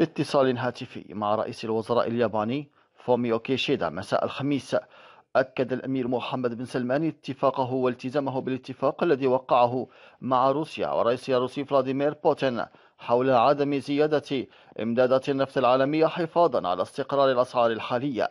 اتصال هاتفي مع رئيس الوزراء الياباني فوميو كيشيدا مساء الخميس أكد الأمير محمد بن سلمان اتفاقه والتزامه بالاتفاق الذي وقعه مع روسيا ورئيس الروسي فلاديمير بوتين حول عدم زيادة إمدادات النفط العالمية حفاظا على استقرار الأسعار الحالية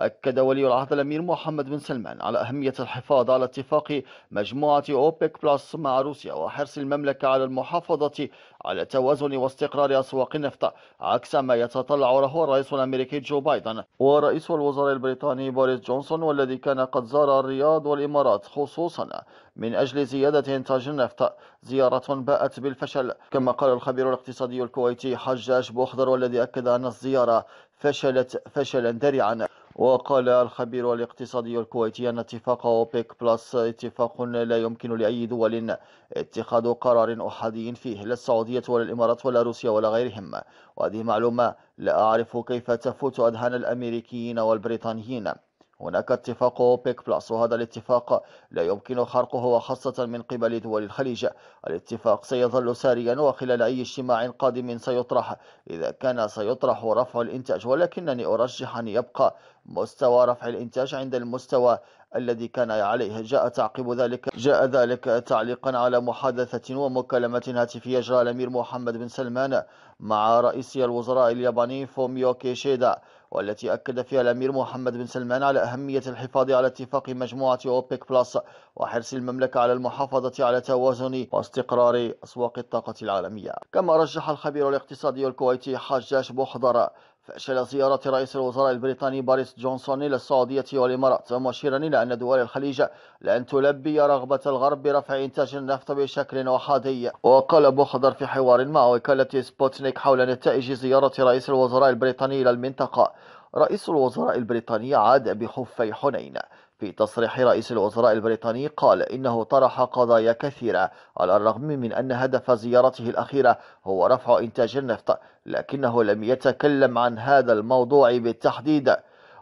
أكد ولي العهد الأمير محمد بن سلمان على أهمية الحفاظ على اتفاق مجموعة أوبك بلس مع روسيا وحرص المملكة على المحافظة على توازن واستقرار أسواق النفط عكس ما يتطلع له الرئيس الأمريكي جو بايدن ورئيس الوزراء البريطاني بوريس جونسون والذي كان قد زار الرياض والإمارات خصوصا من أجل زيادة إنتاج النفط زيارة باءت بالفشل كما قال الخبير الاقتصادي الكويتي حجاج بوخضر والذي أكد أن الزيارة فشلت فشلا ذريعا وقال الخبير الاقتصادي الكويتي أن اتفاق أوبيك بلس اتفاق لا يمكن لأي دول اتخاذ قرار أحادي فيه لا السعودية ولا الإمارات ولا روسيا ولا غيرهم وهذه معلومة لا أعرف كيف تفوت أذهان الأمريكيين والبريطانيين هناك اتفاق اوبيك بلس وهذا الاتفاق لا يمكن خرقه وخاصة من قبل دول الخليج الاتفاق سيظل ساريا وخلال أي اجتماع قادم سيطرح إذا كان سيطرح رفع الإنتاج ولكنني أرجح أن يبقى مستوى رفع الإنتاج عند المستوى الذي كان عليه جاء تعقب ذلك جاء ذلك تعليقا على محادثة ومكالمة هاتفية جرى الأمير محمد بن سلمان مع رئيس الوزراء الياباني فوميو كيشيدا والتي أكد فيها الأمير محمد بن سلمان على أهمية الحفاظ على اتفاق مجموعة أوبيك بلس وحرص المملكة على المحافظة على توازن واستقرار أسواق الطاقة العالمية كما رجح الخبير الاقتصادي الكويتي حجاج بوحضر فأشار زيارة رئيس الوزراء البريطاني باريس جونسون إلى السعودية والإمارات مشيرا إلى أن دول الخليج لن تلبي رغبة الغرب برفع إنتاج النفط بشكل أحادي وقال أبو خضر في حوار مع وكالة سبوتنيك حول نتائج زيارة رئيس الوزراء البريطاني إلى المنطقة رئيس الوزراء البريطاني عاد بخفي حنين في تصريح رئيس الوزراء البريطاني قال إنه طرح قضايا كثيرة على الرغم من أن هدف زيارته الأخيرة هو رفع إنتاج النفط لكنه لم يتكلم عن هذا الموضوع بالتحديد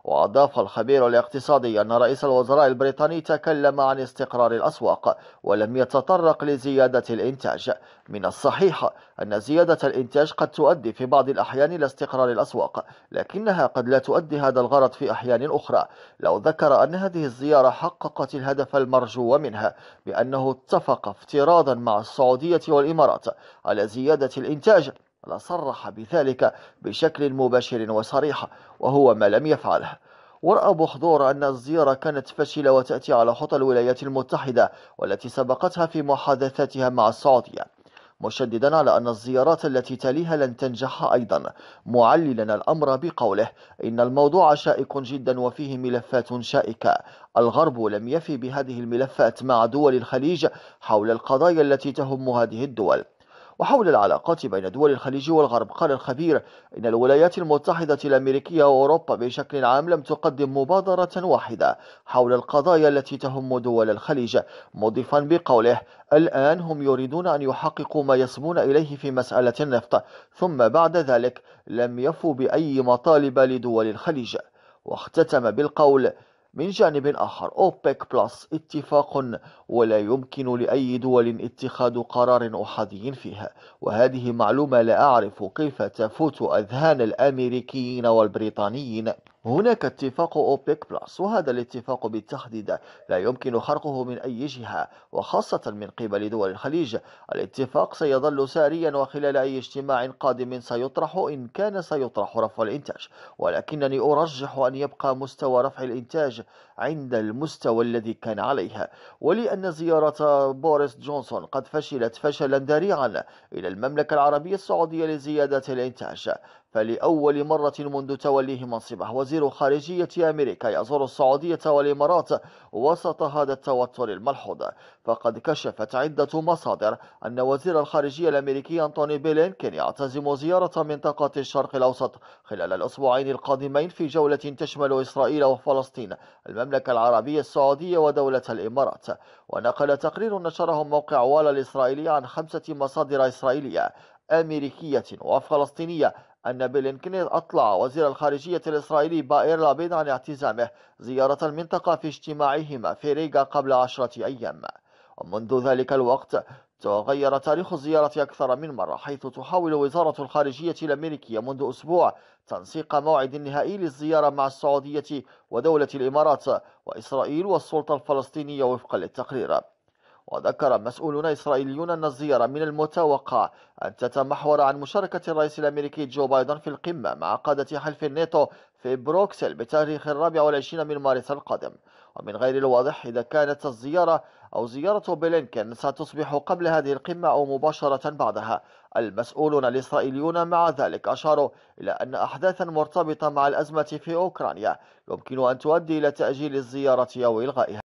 وأضاف الخبير الاقتصادي أن رئيس الوزراء البريطاني تكلم عن استقرار الأسواق ولم يتطرق لزيادة الإنتاج من الصحيح أن زيادة الإنتاج قد تؤدي في بعض الأحيان إلى استقرار الأسواق لكنها قد لا تؤدي هذا الغرض في أحيان أخرى لو ذكر أن هذه الزيارة حققت الهدف المرجو منها بأنه اتفق افتراضا مع السعودية والإمارات على زيادة الإنتاج صرح بذلك بشكل مباشر وصريح وهو ما لم يفعله ورأى بحضور أن الزيارة كانت فاشلة وتأتي على خطى الولايات المتحدة والتي سبقتها في محادثاتها مع السعودية مشددا على أن الزيارات التي تليها لن تنجح أيضا معللا الأمر بقوله إن الموضوع شائك جدا وفيه ملفات شائكة الغرب لم يفي بهذه الملفات مع دول الخليج حول القضايا التي تهم هذه الدول وحول العلاقات بين دول الخليج والغرب قال الخبير إن الولايات المتحدة الأمريكية وأوروبا بشكل عام لم تقدم مبادرة واحدة حول القضايا التي تهم دول الخليج مضيفا بقوله الآن هم يريدون أن يحققوا ما يصبون إليه في مسألة النفط ثم بعد ذلك لم يفوا بأي مطالب لدول الخليج واختتم بالقول من جانب آخر أوبك بلس اتفاق ولا يمكن لأي دول اتخاذ قرار أحادي فيها وهذه معلومة لا أعرف كيف تفوت أذهان الأمريكيين والبريطانيين هناك اتفاق أوبيك بلس وهذا الاتفاق بالتحديد لا يمكن خرقه من أي جهة وخاصة من قبل دول الخليج الاتفاق سيظل ساريا وخلال أي اجتماع قادم سيطرح إن كان سيطرح رفع الإنتاج ولكنني أرجح أن يبقى مستوى رفع الإنتاج عند المستوى الذي كان عليه ولأن زيارة بوريس جونسون قد فشلت فشلا ذريعا إلى المملكة العربية السعودية لزيادة الإنتاج فلأول مرة منذ توليه منصبه وزير خارجية أمريكا يزور السعودية والإمارات وسط هذا التوتر الملحوظ فقد كشفت عدة مصادر أن وزير الخارجية الأمريكي أنتوني بلينكين يعتزم زيارة منطقة الشرق الأوسط خلال الأسبوعين القادمين في جولة تشمل إسرائيل وفلسطين المملكة العربية السعودية ودولة الإمارات ونقل تقرير نشره موقع والا الإسرائيلي عن خمسة مصادر إسرائيلية أمريكية وفلسطينية أن بلينكين أطلع وزير الخارجية الإسرائيلي بائر لابيد عن اعتزامه زيارة المنطقة في اجتماعهما في ريغا قبل عشرة أيام ومنذ ذلك الوقت تغير تاريخ الزيارة أكثر من مرة حيث تحاول وزارة الخارجية الأمريكية منذ أسبوع تنسيق موعد نهائي للزيارة مع السعودية ودولة الإمارات وإسرائيل والسلطة الفلسطينية وفقا للتقرير وذكر مسؤولون إسرائيليون أن الزيارة من المتوقع أن تتمحور عن مشاركة الرئيس الأمريكي جو بايدن في القمة مع قادة حلف الناتو في بروكسل بتاريخ الرابع والعشرين من مارس القادم ومن غير الواضح إذا كانت الزيارة أو زيارة بلينكن ستصبح قبل هذه القمة أو مباشرة بعدها المسؤولون الإسرائيليون مع ذلك أشاروا إلى أن أحداثا مرتبطة مع الأزمة في أوكرانيا يمكن أن تؤدي إلى تأجيل الزيارة أو إلغائها